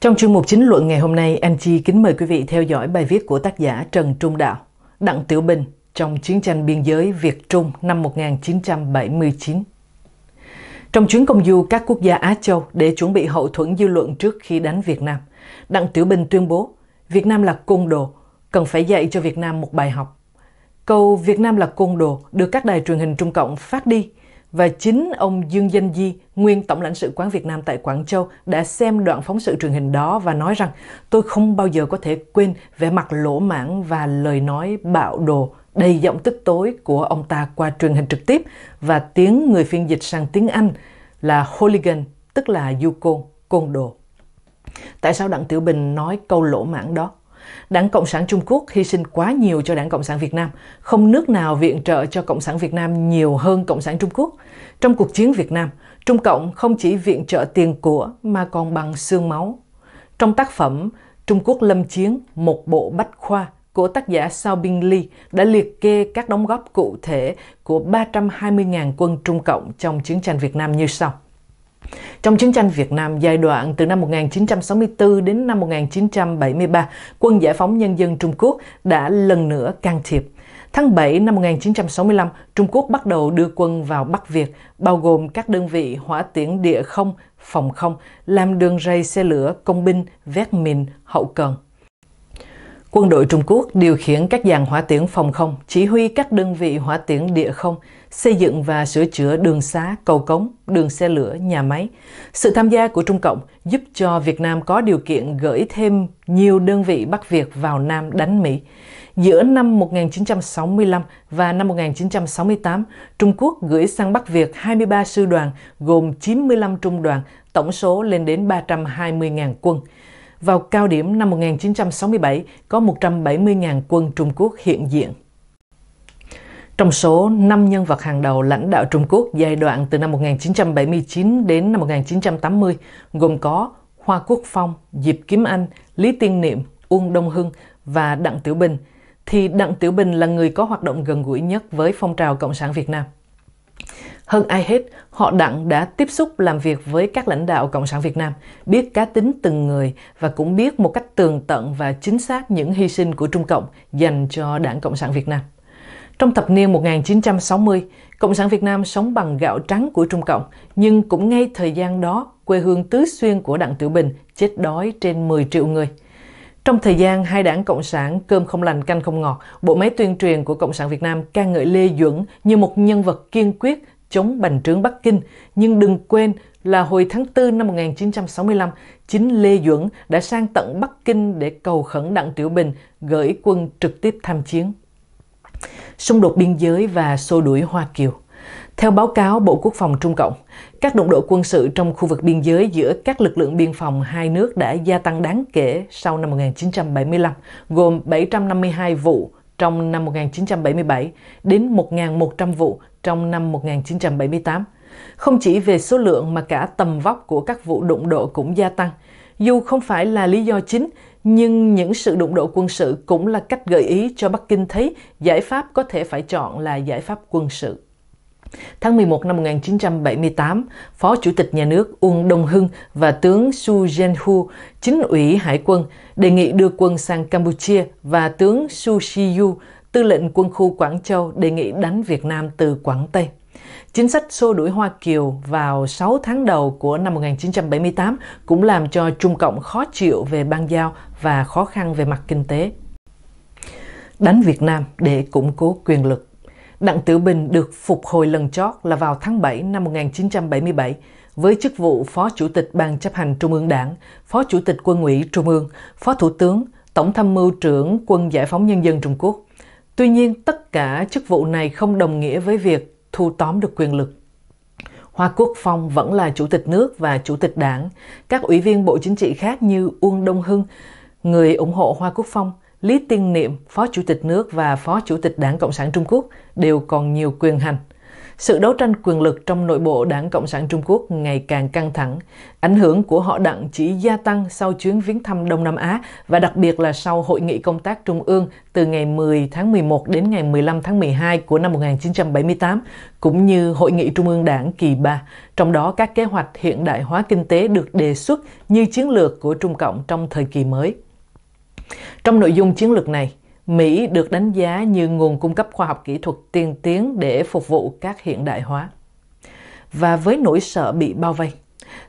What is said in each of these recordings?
Trong chương mục chính luận ngày hôm nay, Anh Chi kính mời quý vị theo dõi bài viết của tác giả Trần Trung Đạo, Đặng Tiểu Bình trong chiến tranh biên giới Việt Trung năm 1979. Trong chuyến công du các quốc gia Á Châu để chuẩn bị hậu thuẫn dư luận trước khi đánh Việt Nam, Đặng Tiểu Bình tuyên bố Việt Nam là côn đồ, cần phải dạy cho Việt Nam một bài học. Câu Việt Nam là côn đồ được các đài truyền hình Trung Cộng phát đi và chính ông Dương Danh Di, nguyên Tổng lãnh sự quán Việt Nam tại Quảng Châu đã xem đoạn phóng sự truyền hình đó và nói rằng tôi không bao giờ có thể quên vẻ mặt lỗ mãng và lời nói bạo đồ đầy giọng tức tối của ông ta qua truyền hình trực tiếp và tiếng người phiên dịch sang tiếng Anh là hooligan, tức là du côn, côn đồ. Tại sao Đặng Tiểu Bình nói câu lỗ mãng đó? Đảng Cộng sản Trung Quốc hy sinh quá nhiều cho Đảng Cộng sản Việt Nam. Không nước nào viện trợ cho Cộng sản Việt Nam nhiều hơn Cộng sản Trung Quốc. Trong cuộc chiến Việt Nam, Trung Cộng không chỉ viện trợ tiền của mà còn bằng xương máu. Trong tác phẩm Trung Quốc lâm chiến, một bộ bách khoa của tác giả Sao Binh Lee đã liệt kê các đóng góp cụ thể của 320.000 quân Trung Cộng trong chiến tranh Việt Nam như sau. Trong chiến tranh Việt Nam giai đoạn từ năm 1964 đến năm 1973, quân giải phóng nhân dân Trung Quốc đã lần nữa can thiệp. Tháng 7 năm 1965, Trung Quốc bắt đầu đưa quân vào Bắc Việt, bao gồm các đơn vị hỏa tiễn địa không, phòng không, làm đường ray xe lửa, công binh, vét mìn, hậu cần. Quân đội Trung Quốc điều khiển các dàn hỏa tiễn phòng không, chỉ huy các đơn vị hỏa tiễn địa không, xây dựng và sửa chữa đường xá, cầu cống, đường xe lửa, nhà máy. Sự tham gia của Trung Cộng giúp cho Việt Nam có điều kiện gửi thêm nhiều đơn vị Bắc Việt vào Nam đánh Mỹ. Giữa năm 1965 và năm 1968, Trung Quốc gửi sang Bắc Việt 23 sư đoàn gồm 95 trung đoàn, tổng số lên đến 320.000 quân. Vào cao điểm năm 1967, có 170.000 quân Trung Quốc hiện diện. Trong số 5 nhân vật hàng đầu lãnh đạo Trung Quốc giai đoạn từ năm 1979 đến năm 1980, gồm có Hoa Quốc Phong, Diệp Kiếm Anh, Lý Tiên Niệm, Uông Đông Hưng và Đặng Tiểu Bình, thì Đặng Tiểu Bình là người có hoạt động gần gũi nhất với phong trào Cộng sản Việt Nam. Hơn ai hết, họ Đặng đã tiếp xúc làm việc với các lãnh đạo Cộng sản Việt Nam, biết cá tính từng người và cũng biết một cách tường tận và chính xác những hy sinh của Trung Cộng dành cho Đảng Cộng sản Việt Nam. Trong thập niên 1960, Cộng sản Việt Nam sống bằng gạo trắng của Trung Cộng, nhưng cũng ngay thời gian đó, quê hương tứ xuyên của Đặng Tiểu Bình chết đói trên 10 triệu người. Trong thời gian hai đảng Cộng sản cơm không lành canh không ngọt, bộ máy tuyên truyền của Cộng sản Việt Nam ca ngợi Lê Duẩn như một nhân vật kiên quyết chống bành trướng Bắc Kinh. Nhưng đừng quên là hồi tháng 4 năm 1965, chính Lê Duẩn đã sang tận Bắc Kinh để cầu khẩn Đặng Tiểu Bình gửi quân trực tiếp tham chiến. Xung đột biên giới và xô đuổi Hoa Kiều theo báo cáo Bộ Quốc phòng Trung Cộng, các đụng độ quân sự trong khu vực biên giới giữa các lực lượng biên phòng hai nước đã gia tăng đáng kể sau năm 1975, gồm 752 vụ trong năm 1977 đến 1.100 vụ trong năm 1978. Không chỉ về số lượng mà cả tầm vóc của các vụ đụng độ cũng gia tăng, dù không phải là lý do chính, nhưng những sự đụng độ quân sự cũng là cách gợi ý cho Bắc Kinh thấy giải pháp có thể phải chọn là giải pháp quân sự. Tháng 11 năm 1978, Phó Chủ tịch Nhà nước Uông Đông Hưng và tướng Su Jianhu, chính ủy hải quân, đề nghị đưa quân sang Campuchia và tướng Su Shiyu, tư lệnh quân khu Quảng Châu, đề nghị đánh Việt Nam từ Quảng Tây. Chính sách xô đuổi Hoa Kiều vào 6 tháng đầu của năm 1978 cũng làm cho Trung Cộng khó chịu về ban giao và khó khăn về mặt kinh tế. Đánh Việt Nam để củng cố quyền lực Đặng Tiểu Bình được phục hồi lần chót là vào tháng 7 năm 1977 với chức vụ Phó Chủ tịch Ban chấp hành Trung ương Đảng, Phó Chủ tịch Quân ủy Trung ương, Phó Thủ tướng, Tổng tham mưu trưởng Quân Giải phóng Nhân dân Trung Quốc. Tuy nhiên, tất cả chức vụ này không đồng nghĩa với việc thu tóm được quyền lực. Hoa Quốc Phong vẫn là chủ tịch nước và chủ tịch đảng. Các ủy viên Bộ Chính trị khác như Uông Đông Hưng, người ủng hộ Hoa Quốc Phong, Lý Tiên Niệm, Phó Chủ tịch nước và Phó Chủ tịch Đảng Cộng sản Trung Quốc đều còn nhiều quyền hành. Sự đấu tranh quyền lực trong nội bộ Đảng Cộng sản Trung Quốc ngày càng căng thẳng. Ảnh hưởng của họ đặng chỉ gia tăng sau chuyến viếng thăm Đông Nam Á và đặc biệt là sau Hội nghị Công tác Trung ương từ ngày 10 tháng 11 đến ngày 15 tháng 12 của năm 1978, cũng như Hội nghị Trung ương Đảng kỳ 3. Trong đó, các kế hoạch hiện đại hóa kinh tế được đề xuất như chiến lược của Trung Cộng trong thời kỳ mới. Trong nội dung chiến lược này, Mỹ được đánh giá như nguồn cung cấp khoa học kỹ thuật tiên tiến để phục vụ các hiện đại hóa. Và với nỗi sợ bị bao vây.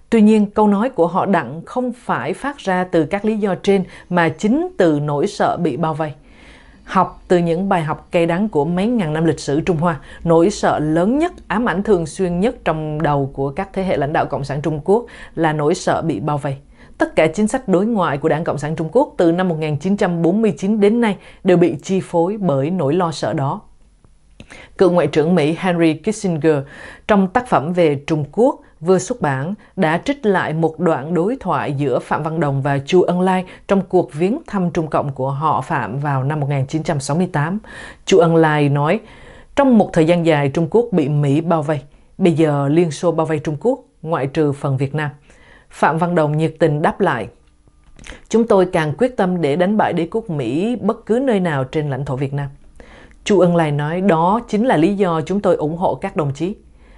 Tuy nhiên, câu nói của họ đặng không phải phát ra từ các lý do trên mà chính từ nỗi sợ bị bao vây. Học từ những bài học cay đắng của mấy ngàn năm lịch sử Trung Hoa, nỗi sợ lớn nhất, ám ảnh thường xuyên nhất trong đầu của các thế hệ lãnh đạo Cộng sản Trung Quốc là nỗi sợ bị bao vây Tất cả chính sách đối ngoại của Đảng Cộng sản Trung Quốc từ năm 1949 đến nay đều bị chi phối bởi nỗi lo sợ đó. Cựu Ngoại trưởng Mỹ Henry Kissinger trong tác phẩm về Trung Quốc vừa xuất bản đã trích lại một đoạn đối thoại giữa Phạm Văn Đồng và Chu Ân Lai trong cuộc viếng thăm Trung Cộng của họ Phạm vào năm 1968. Chu Ân Lai nói, trong một thời gian dài Trung Quốc bị Mỹ bao vây, bây giờ Liên Xô bao vây Trung Quốc, ngoại trừ phần Việt Nam. Phạm Văn Đồng nhiệt tình đáp lại. Chúng tôi càng quyết tâm để đánh bại đế quốc Mỹ bất cứ nơi nào trên lãnh thổ Việt Nam. Chu Ân Lai nói đó chính là lý do chúng tôi ủng hộ các đồng chí.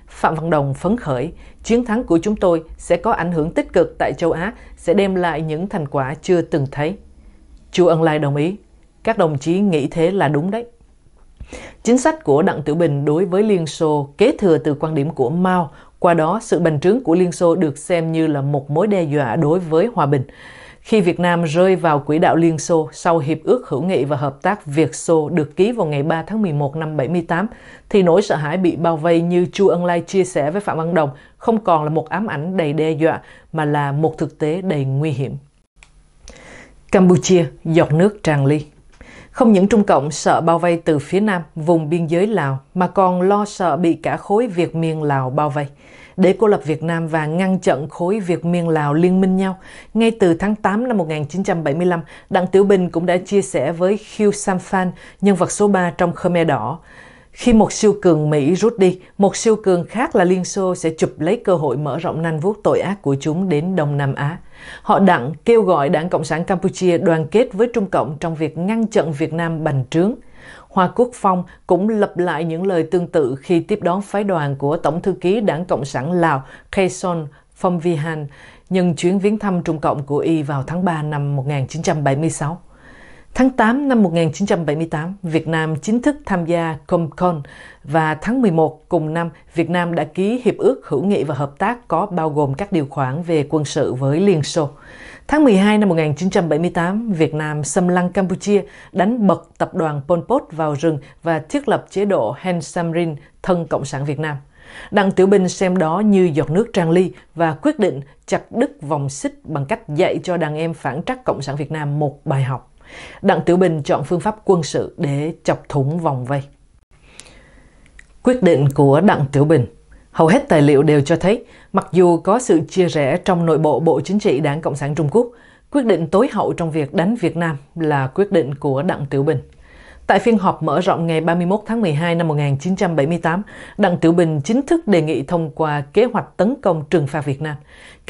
Phạm Văn Đồng phấn khởi, chiến thắng của chúng tôi sẽ có ảnh hưởng tích cực tại châu Á, sẽ đem lại những thành quả chưa từng thấy. Chu Ân Lai đồng ý, các đồng chí nghĩ thế là đúng đấy. Chính sách của Đặng Tiểu Bình đối với Liên Xô kế thừa từ quan điểm của Mao qua đó, sự bành trướng của Liên Xô được xem như là một mối đe dọa đối với hòa bình. Khi Việt Nam rơi vào quỹ đạo Liên Xô sau Hiệp ước Hữu nghị và Hợp tác Việt Xô được ký vào ngày 3 tháng 11 năm 78, thì nỗi sợ hãi bị bao vây như Chu Ân Lai chia sẻ với Phạm Văn Đồng không còn là một ám ảnh đầy đe dọa mà là một thực tế đầy nguy hiểm. Campuchia, giọt nước tràn ly. Không những Trung Cộng sợ bao vây từ phía Nam, vùng biên giới Lào, mà còn lo sợ bị cả khối Việt miền Lào bao vây. Để cô lập Việt Nam và ngăn chặn khối Việt miền Lào liên minh nhau, ngay từ tháng 8 năm 1975, Đặng Tiểu Bình cũng đã chia sẻ với Hugh Samphan, nhân vật số 3 trong Khmer Đỏ. Khi một siêu cường Mỹ rút đi, một siêu cường khác là Liên Xô sẽ chụp lấy cơ hội mở rộng nanh vuốt tội ác của chúng đến Đông Nam Á. Họ đặng kêu gọi Đảng Cộng sản Campuchia đoàn kết với Trung Cộng trong việc ngăn chặn Việt Nam bành trướng. Hoa Quốc Phong cũng lập lại những lời tương tự khi tiếp đón phái đoàn của Tổng thư ký Đảng Cộng sản Lào Kheson Phomvihan nhân chuyến viếng thăm Trung Cộng của Y vào tháng 3 năm 1976. Tháng 8 năm 1978, Việt Nam chính thức tham gia COMCON và tháng 11 cùng năm, Việt Nam đã ký Hiệp ước Hữu nghị và Hợp tác có bao gồm các điều khoản về quân sự với Liên Xô. Tháng 12 năm 1978, Việt Nam xâm lăng Campuchia, đánh bật tập đoàn Pol Pot vào rừng và thiết lập chế độ Hen Samrin thân Cộng sản Việt Nam. Đặng Tiểu Bình xem đó như giọt nước tràn ly và quyết định chặt đứt vòng xích bằng cách dạy cho đàn em phản trắc Cộng sản Việt Nam một bài học. Đặng Tiểu Bình chọn phương pháp quân sự để chọc thủng vòng vây. Quyết định của Đặng Tiểu Bình Hầu hết tài liệu đều cho thấy, mặc dù có sự chia rẽ trong nội bộ Bộ Chính trị Đảng Cộng sản Trung Quốc, quyết định tối hậu trong việc đánh Việt Nam là quyết định của Đặng Tiểu Bình. Tại phiên họp mở rộng ngày 31 tháng 12 năm 1978, Đặng Tiểu Bình chính thức đề nghị thông qua kế hoạch tấn công trừng phạt Việt Nam.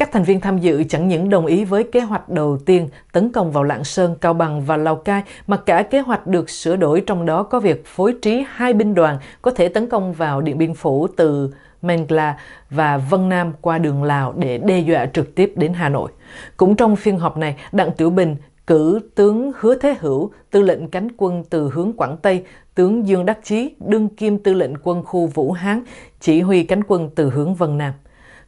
Các thành viên tham dự chẳng những đồng ý với kế hoạch đầu tiên tấn công vào Lạng Sơn, Cao Bằng và Lào Cai, mà cả kế hoạch được sửa đổi trong đó có việc phối trí hai binh đoàn có thể tấn công vào Điện Biên Phủ từ Mengla và Vân Nam qua đường Lào để đe dọa trực tiếp đến Hà Nội. Cũng trong phiên họp này, Đặng Tiểu Bình cử tướng Hứa Thế Hữu, tư lệnh cánh quân từ hướng Quảng Tây, tướng Dương Đắc Chí, đương kim tư lệnh quân khu Vũ Hán, chỉ huy cánh quân từ hướng Vân Nam.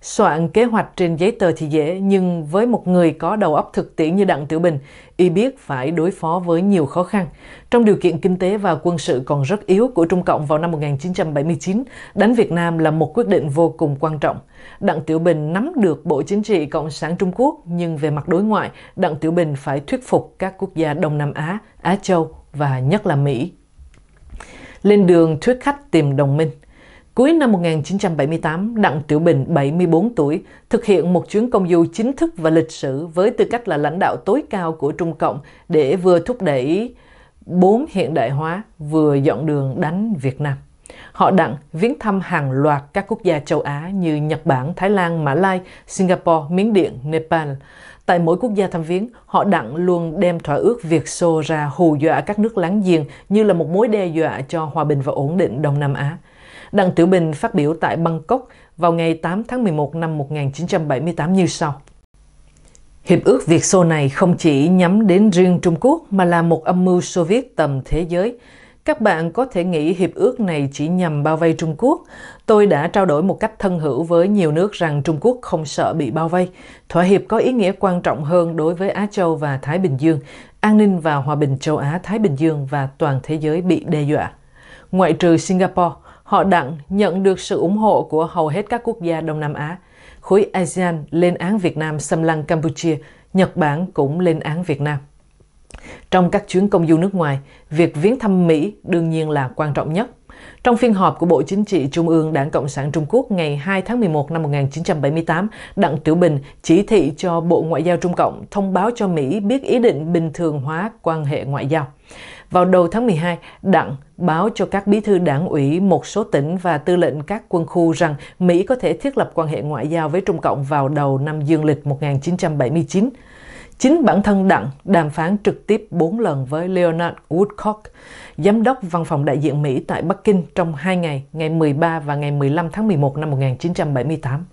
Soạn kế hoạch trên giấy tờ thì dễ, nhưng với một người có đầu óc thực tiễn như Đặng Tiểu Bình, y biết phải đối phó với nhiều khó khăn. Trong điều kiện kinh tế và quân sự còn rất yếu của Trung Cộng vào năm 1979, đánh Việt Nam là một quyết định vô cùng quan trọng. Đặng Tiểu Bình nắm được Bộ Chính trị Cộng sản Trung Quốc, nhưng về mặt đối ngoại, Đặng Tiểu Bình phải thuyết phục các quốc gia Đông Nam Á, Á Châu và nhất là Mỹ. Lên đường thuyết khách tìm đồng minh. Cuối năm 1978, Đặng Tiểu Bình, 74 tuổi, thực hiện một chuyến công du chính thức và lịch sử với tư cách là lãnh đạo tối cao của Trung Cộng để vừa thúc đẩy bốn hiện đại hóa, vừa dọn đường đánh Việt Nam. Họ đặng viếng thăm hàng loạt các quốc gia châu Á như Nhật Bản, Thái Lan, Mã Lai, Singapore, Miến Điện, Nepal. Tại mỗi quốc gia thăm viếng, họ đặng luôn đem thỏa ước Việt Xô ra hù dọa các nước láng giềng như là một mối đe dọa cho hòa bình và ổn định Đông Nam Á – Đặng Tiểu Bình phát biểu tại Bangkok vào ngày 8 tháng 11 năm 1978 như sau. Hiệp ước Việt Xô này không chỉ nhắm đến riêng Trung Quốc mà là một âm mưu Xô Viết tầm thế giới. Các bạn có thể nghĩ hiệp ước này chỉ nhằm bao vây Trung Quốc. Tôi đã trao đổi một cách thân hữu với nhiều nước rằng Trung Quốc không sợ bị bao vây. Thỏa hiệp có ý nghĩa quan trọng hơn đối với Á Châu và Thái Bình Dương. An ninh và hòa bình châu Á, Thái Bình Dương và toàn thế giới bị đe dọa. Ngoại trừ Singapore, họ đặng nhận được sự ủng hộ của hầu hết các quốc gia Đông Nam Á. Khối ASEAN lên án Việt Nam xâm lăng Campuchia, Nhật Bản cũng lên án Việt Nam. Trong các chuyến công du nước ngoài, việc viếng thăm Mỹ đương nhiên là quan trọng nhất. Trong phiên họp của Bộ Chính trị Trung ương Đảng Cộng sản Trung Quốc ngày 2 tháng 11 năm 1978, Đặng Tiểu Bình chỉ thị cho Bộ Ngoại giao Trung Cộng thông báo cho Mỹ biết ý định bình thường hóa quan hệ ngoại giao. Vào đầu tháng 12, Đặng báo cho các bí thư đảng ủy một số tỉnh và tư lệnh các quân khu rằng Mỹ có thể thiết lập quan hệ ngoại giao với Trung Cộng vào đầu năm dương lịch 1979. Chính bản thân Đặng đàm phán trực tiếp 4 lần với Leonard Woodcock, giám đốc văn phòng đại diện Mỹ tại Bắc Kinh trong 2 ngày, ngày 13 và ngày 15 tháng 11 năm 1978.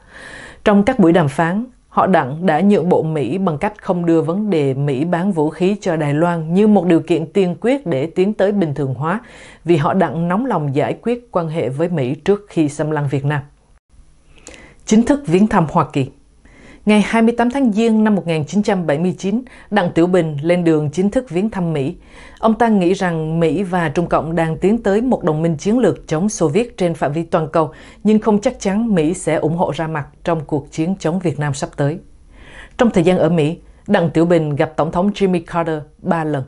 Trong các buổi đàm phán, họ Đặng đã nhượng bộ Mỹ bằng cách không đưa vấn đề Mỹ bán vũ khí cho Đài Loan như một điều kiện tiên quyết để tiến tới bình thường hóa, vì họ Đặng nóng lòng giải quyết quan hệ với Mỹ trước khi xâm lăng Việt Nam. Chính thức viếng thăm Hoa Kỳ Ngày 28 tháng Giêng năm 1979, Đặng Tiểu Bình lên đường chính thức viếng thăm Mỹ. Ông ta nghĩ rằng Mỹ và Trung Cộng đang tiến tới một đồng minh chiến lược chống Xô Viết trên phạm vi toàn cầu, nhưng không chắc chắn Mỹ sẽ ủng hộ ra mặt trong cuộc chiến chống Việt Nam sắp tới. Trong thời gian ở Mỹ, Đặng Tiểu Bình gặp Tổng thống Jimmy Carter ba lần.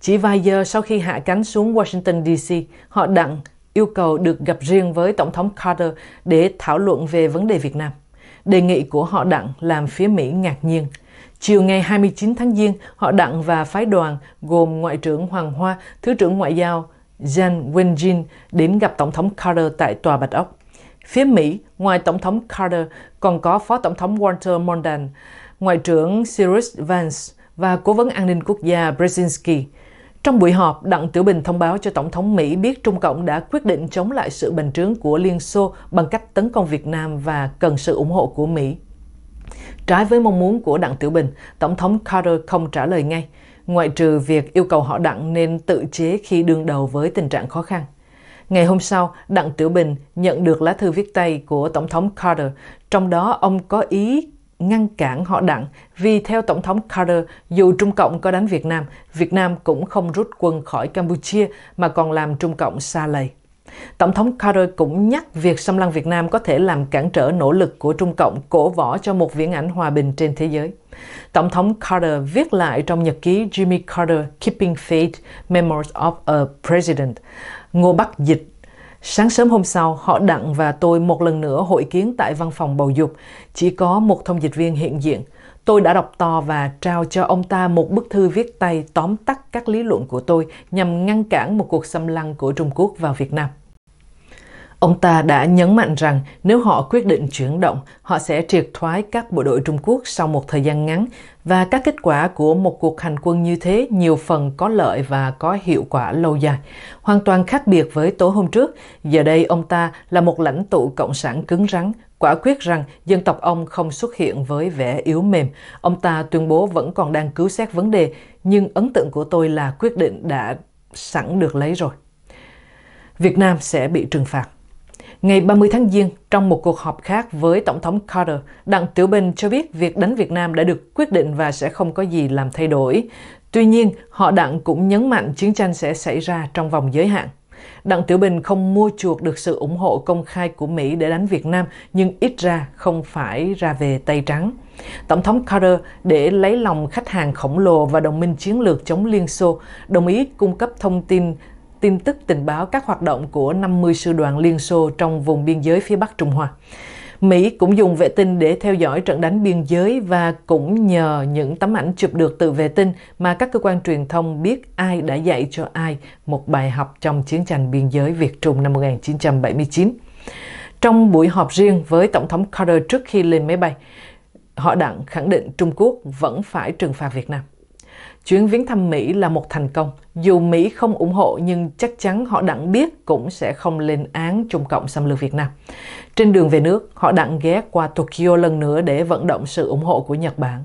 Chỉ vài giờ sau khi hạ cánh xuống Washington DC, họ đặng yêu cầu được gặp riêng với Tổng thống Carter để thảo luận về vấn đề Việt Nam. Đề nghị của họ Đặng làm phía Mỹ ngạc nhiên. Chiều ngày 29 tháng Giêng, họ Đặng và phái đoàn gồm Ngoại trưởng Hoàng Hoa, Thứ trưởng Ngoại giao Jan Wenjin đến gặp Tổng thống Carter tại Tòa Bạch Ốc. Phía Mỹ, ngoài Tổng thống Carter, còn có Phó Tổng thống Walter Mondale, Ngoại trưởng Cyrus Vance và Cố vấn an ninh quốc gia Brzezinski. Trong buổi họp, Đặng Tiểu Bình thông báo cho Tổng thống Mỹ biết Trung Cộng đã quyết định chống lại sự bành trướng của Liên Xô bằng cách tấn công Việt Nam và cần sự ủng hộ của Mỹ. Trái với mong muốn của Đặng Tiểu Bình, Tổng thống Carter không trả lời ngay, ngoại trừ việc yêu cầu họ Đặng nên tự chế khi đương đầu với tình trạng khó khăn. Ngày hôm sau, Đặng Tiểu Bình nhận được lá thư viết tay của Tổng thống Carter, trong đó ông có ý ngăn cản họ đặng vì theo Tổng thống Carter, dù Trung Cộng có đánh Việt Nam, Việt Nam cũng không rút quân khỏi Campuchia mà còn làm Trung Cộng xa lầy. Tổng thống Carter cũng nhắc việc xâm lăng Việt Nam có thể làm cản trở nỗ lực của Trung Cộng cổ võ cho một viễn ảnh hòa bình trên thế giới. Tổng thống Carter viết lại trong nhật ký Jimmy Carter Keeping Faith Memories of a President. Ngô Bắc dịch Sáng sớm hôm sau, họ Đặng và tôi một lần nữa hội kiến tại văn phòng bầu dục. Chỉ có một thông dịch viên hiện diện. Tôi đã đọc to và trao cho ông ta một bức thư viết tay tóm tắt các lý luận của tôi nhằm ngăn cản một cuộc xâm lăng của Trung Quốc vào Việt Nam. Ông ta đã nhấn mạnh rằng nếu họ quyết định chuyển động, họ sẽ triệt thoái các bộ đội Trung Quốc sau một thời gian ngắn và các kết quả của một cuộc hành quân như thế nhiều phần có lợi và có hiệu quả lâu dài. Hoàn toàn khác biệt với tối hôm trước, giờ đây ông ta là một lãnh tụ cộng sản cứng rắn, quả quyết rằng dân tộc ông không xuất hiện với vẻ yếu mềm. Ông ta tuyên bố vẫn còn đang cứu xét vấn đề, nhưng ấn tượng của tôi là quyết định đã sẵn được lấy rồi. Việt Nam sẽ bị trừng phạt. Ngày 30 tháng Giêng, trong một cuộc họp khác với Tổng thống Carter, Đặng Tiểu Bình cho biết việc đánh Việt Nam đã được quyết định và sẽ không có gì làm thay đổi. Tuy nhiên, họ Đặng cũng nhấn mạnh chiến tranh sẽ xảy ra trong vòng giới hạn. Đặng Tiểu Bình không mua chuộc được sự ủng hộ công khai của Mỹ để đánh Việt Nam, nhưng ít ra không phải ra về Tây trắng. Tổng thống Carter để lấy lòng khách hàng khổng lồ và đồng minh chiến lược chống Liên Xô, đồng ý cung cấp thông tin tin tức tình báo các hoạt động của 50 sư đoàn Liên Xô trong vùng biên giới phía Bắc Trung Hoa. Mỹ cũng dùng vệ tinh để theo dõi trận đánh biên giới và cũng nhờ những tấm ảnh chụp được từ vệ tinh mà các cơ quan truyền thông biết ai đã dạy cho ai một bài học trong chiến tranh biên giới Việt Trung năm 1979. Trong buổi họp riêng với Tổng thống Carter trước khi lên máy bay, họ đặng khẳng định Trung Quốc vẫn phải trừng phạt Việt Nam. Chuyến viếng thăm Mỹ là một thành công. Dù Mỹ không ủng hộ nhưng chắc chắn họ đặng biết cũng sẽ không lên án Trung Cộng xâm lược Việt Nam. Trên đường về nước, họ đặng ghé qua Tokyo lần nữa để vận động sự ủng hộ của Nhật Bản.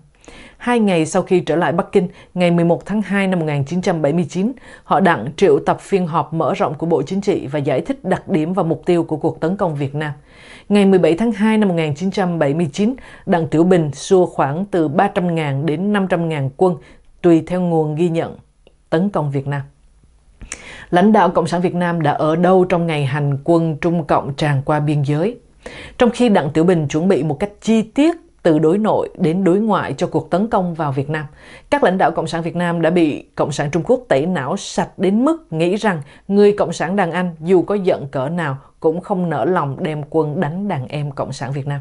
Hai ngày sau khi trở lại Bắc Kinh, ngày 11 tháng 2 năm 1979, họ đặng triệu tập phiên họp mở rộng của Bộ Chính trị và giải thích đặc điểm và mục tiêu của cuộc tấn công Việt Nam. Ngày 17 tháng 2 năm 1979, Đặng Tiểu Bình xua khoảng từ 300.000 đến 500.000 quân tùy theo nguồn ghi nhận tấn công Việt Nam. Lãnh đạo Cộng sản Việt Nam đã ở đâu trong ngày hành quân Trung Cộng tràn qua biên giới? Trong khi Đặng Tiểu Bình chuẩn bị một cách chi tiết từ đối nội đến đối ngoại cho cuộc tấn công vào Việt Nam, các lãnh đạo Cộng sản Việt Nam đã bị Cộng sản Trung Quốc tẩy não sạch đến mức nghĩ rằng người Cộng sản đàn anh dù có giận cỡ nào cũng không nỡ lòng đem quân đánh đàn em Cộng sản Việt Nam.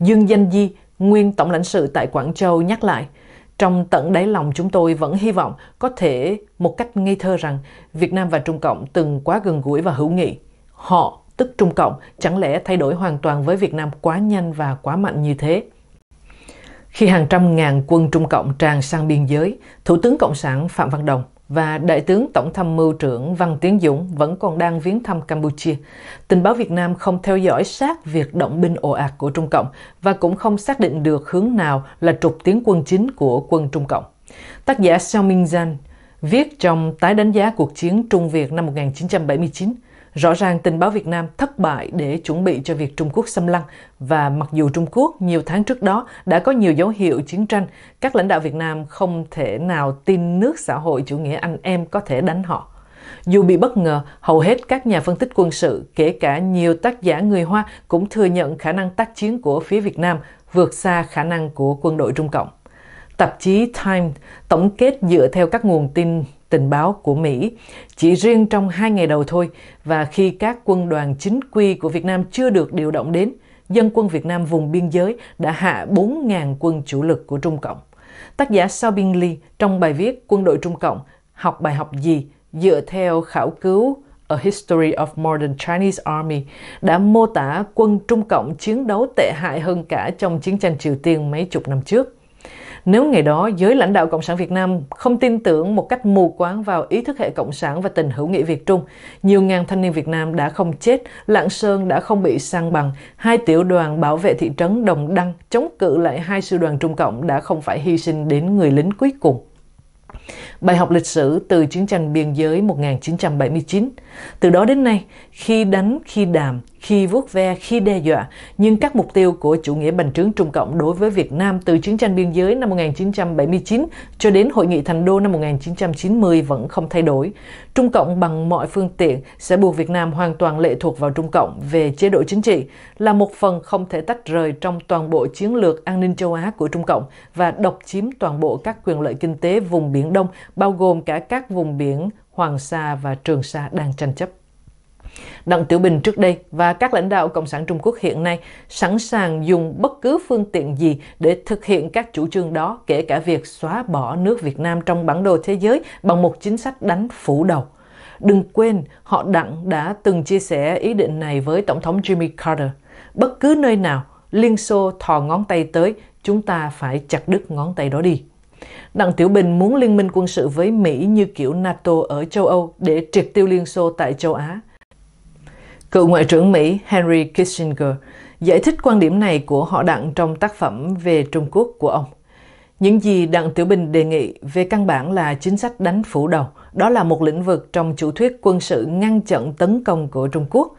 Dương Danh Di, nguyên tổng lãnh sự tại Quảng Châu nhắc lại – trong tận đáy lòng chúng tôi vẫn hy vọng có thể một cách ngây thơ rằng Việt Nam và Trung Cộng từng quá gần gũi và hữu nghị. Họ, tức Trung Cộng, chẳng lẽ thay đổi hoàn toàn với Việt Nam quá nhanh và quá mạnh như thế? Khi hàng trăm ngàn quân Trung Cộng tràn sang biên giới, Thủ tướng Cộng sản Phạm Văn Đồng và Đại tướng Tổng tham mưu trưởng Văn Tiến Dũng vẫn còn đang viếng thăm Campuchia. Tình báo Việt Nam không theo dõi sát việc động binh ồ ạt của Trung Cộng và cũng không xác định được hướng nào là trục tiến quân chính của quân Trung Cộng. Tác giả Xiao Ming Zhan viết trong tái đánh giá cuộc chiến Trung Việt năm 1979 Rõ ràng tình báo Việt Nam thất bại để chuẩn bị cho việc Trung Quốc xâm lăng và mặc dù Trung Quốc nhiều tháng trước đó đã có nhiều dấu hiệu chiến tranh, các lãnh đạo Việt Nam không thể nào tin nước xã hội chủ nghĩa anh em có thể đánh họ. Dù bị bất ngờ, hầu hết các nhà phân tích quân sự, kể cả nhiều tác giả người Hoa cũng thừa nhận khả năng tác chiến của phía Việt Nam vượt xa khả năng của quân đội Trung Cộng. Tạp chí Time tổng kết dựa theo các nguồn tin tình báo của Mỹ. Chỉ riêng trong hai ngày đầu thôi và khi các quân đoàn chính quy của Việt Nam chưa được điều động đến, dân quân Việt Nam vùng biên giới đã hạ 4.000 quân chủ lực của Trung Cộng. Tác giả Sao Biên Ly trong bài viết Quân đội Trung Cộng học bài học gì dựa theo khảo cứu A History of Modern Chinese Army đã mô tả quân Trung Cộng chiến đấu tệ hại hơn cả trong chiến tranh Triều Tiên mấy chục năm trước. Nếu ngày đó giới lãnh đạo Cộng sản Việt Nam không tin tưởng một cách mù quáng vào ý thức hệ Cộng sản và tình hữu nghị Việt Trung, nhiều ngàn thanh niên Việt Nam đã không chết, Lạng Sơn đã không bị sang bằng, hai tiểu đoàn bảo vệ thị trấn Đồng Đăng chống cự lại hai sư đoàn Trung Cộng đã không phải hy sinh đến người lính cuối cùng. Bài học lịch sử từ chiến tranh biên giới 1979. Từ đó đến nay, khi đánh, khi đàm, khi vuốt ve, khi đe dọa. Nhưng các mục tiêu của chủ nghĩa bành trướng Trung Cộng đối với Việt Nam từ chiến tranh biên giới năm 1979 cho đến Hội nghị Thành Đô năm 1990 vẫn không thay đổi. Trung Cộng bằng mọi phương tiện sẽ buộc Việt Nam hoàn toàn lệ thuộc vào Trung Cộng về chế độ chính trị, là một phần không thể tách rời trong toàn bộ chiến lược an ninh châu Á của Trung Cộng và độc chiếm toàn bộ các quyền lợi kinh tế vùng Biển Đông, bao gồm cả các vùng biển Hoàng Sa và Trường Sa đang tranh chấp. Đặng Tiểu Bình trước đây và các lãnh đạo Cộng sản Trung Quốc hiện nay sẵn sàng dùng bất cứ phương tiện gì để thực hiện các chủ trương đó, kể cả việc xóa bỏ nước Việt Nam trong bản đồ thế giới bằng một chính sách đánh phủ đầu. Đừng quên, họ Đặng đã từng chia sẻ ý định này với Tổng thống Jimmy Carter. Bất cứ nơi nào, Liên Xô thò ngón tay tới, chúng ta phải chặt đứt ngón tay đó đi. Đặng Tiểu Bình muốn liên minh quân sự với Mỹ như kiểu NATO ở châu Âu để triệt tiêu Liên Xô tại châu Á. Cựu Ngoại trưởng Mỹ Henry Kissinger giải thích quan điểm này của họ đặng trong tác phẩm về Trung Quốc của ông. Những gì Đặng Tiểu Bình đề nghị về căn bản là chính sách đánh phủ đầu, đó là một lĩnh vực trong chủ thuyết quân sự ngăn chặn tấn công của Trung Quốc.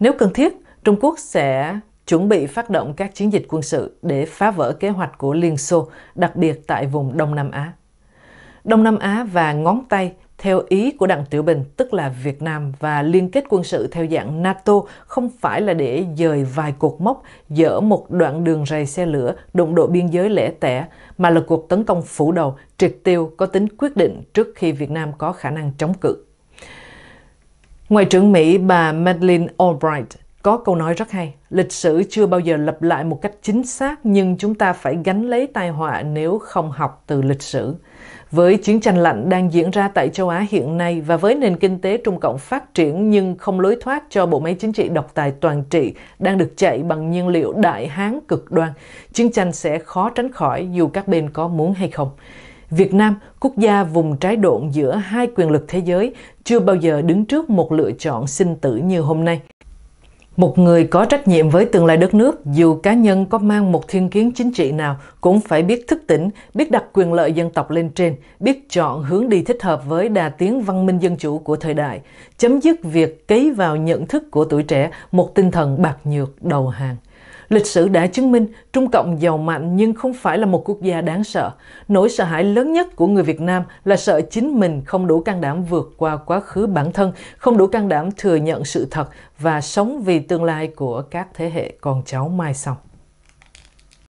Nếu cần thiết, Trung Quốc sẽ chuẩn bị phát động các chiến dịch quân sự để phá vỡ kế hoạch của Liên Xô, đặc biệt tại vùng Đông Nam Á. Đông Nam Á và ngón tay theo ý của Đặng Tiểu Bình, tức là Việt Nam và liên kết quân sự theo dạng NATO không phải là để dời vài cột mốc, dỡ một đoạn đường rầy xe lửa, đụng độ biên giới lẻ tẻ, mà là cuộc tấn công phủ đầu, triệt tiêu có tính quyết định trước khi Việt Nam có khả năng chống cự. Ngoại trưởng Mỹ bà Madeleine Albright có câu nói rất hay, lịch sử chưa bao giờ lặp lại một cách chính xác nhưng chúng ta phải gánh lấy tai họa nếu không học từ lịch sử. Với chiến tranh lạnh đang diễn ra tại châu Á hiện nay và với nền kinh tế Trung Cộng phát triển nhưng không lối thoát cho bộ máy chính trị độc tài toàn trị đang được chạy bằng nhiên liệu đại hán cực đoan, chiến tranh sẽ khó tránh khỏi dù các bên có muốn hay không. Việt Nam, quốc gia vùng trái độn giữa hai quyền lực thế giới, chưa bao giờ đứng trước một lựa chọn sinh tử như hôm nay. Một người có trách nhiệm với tương lai đất nước, dù cá nhân có mang một thiên kiến chính trị nào, cũng phải biết thức tỉnh, biết đặt quyền lợi dân tộc lên trên, biết chọn hướng đi thích hợp với đà tiến văn minh dân chủ của thời đại, chấm dứt việc ký vào nhận thức của tuổi trẻ một tinh thần bạc nhược đầu hàng. Lịch sử đã chứng minh Trung Cộng giàu mạnh nhưng không phải là một quốc gia đáng sợ. Nỗi sợ hãi lớn nhất của người Việt Nam là sợ chính mình không đủ can đảm vượt qua quá khứ bản thân, không đủ can đảm thừa nhận sự thật và sống vì tương lai của các thế hệ con cháu mai sau.